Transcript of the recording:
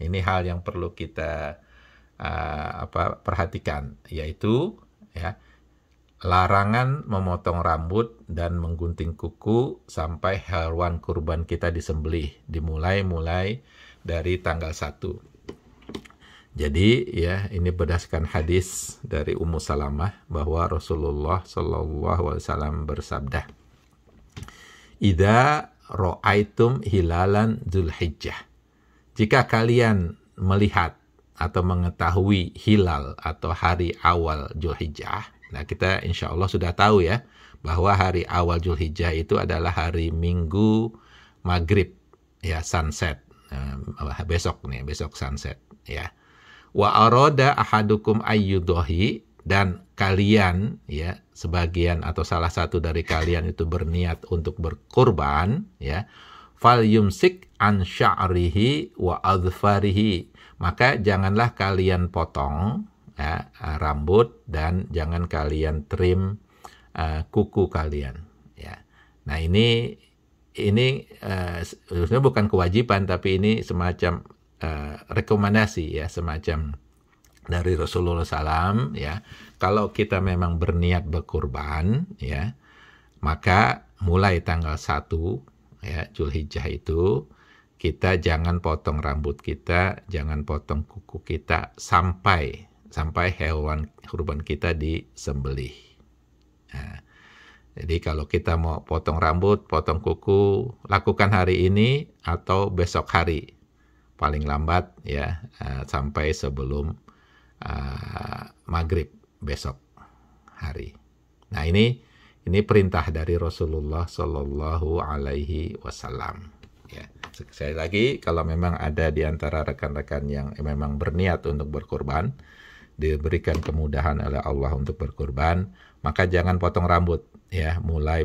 Ini hal yang perlu kita uh, apa perhatikan yaitu ya larangan memotong rambut dan menggunting kuku sampai hewan kurban kita disembelih dimulai mulai dari tanggal 1. Jadi ya ini berdasarkan hadis dari Ummu Salamah bahwa Rasulullah Shallallahu alaihi wasallam bersabda Ida ro'aitum hilalan Zulhijjah jika kalian melihat atau mengetahui hilal atau hari awal Julhijjah, nah kita insya Allah sudah tahu ya bahwa hari awal Julhijjah itu adalah hari Minggu maghrib ya sunset nah, besok nih besok sunset ya wa aroda ahadukum ayyudohi dan kalian ya sebagian atau salah satu dari kalian itu berniat untuk berkorban ya fal yumsik an sya'rihi wa adfarihi maka janganlah kalian potong ya, rambut dan jangan kalian trim uh, kuku kalian ya nah ini ini uh, sebenarnya bukan kewajiban tapi ini semacam uh, rekomendasi ya semacam dari Rasulullah SAW ya kalau kita memang berniat berkurban ya maka mulai tanggal 1 ya Julhijjah itu kita jangan potong rambut kita, jangan potong kuku kita sampai sampai hewan kurban kita disembelih. Nah, jadi kalau kita mau potong rambut, potong kuku, lakukan hari ini atau besok hari, paling lambat ya eh, sampai sebelum uh, maghrib besok hari. Nah ini ini perintah dari Rasulullah Shallallahu Alaihi Wasallam. Ya. Sekali lagi, kalau memang ada di antara rekan-rekan yang memang berniat untuk berkurban, diberikan kemudahan oleh Allah untuk berkurban, maka jangan potong rambut, ya, mulai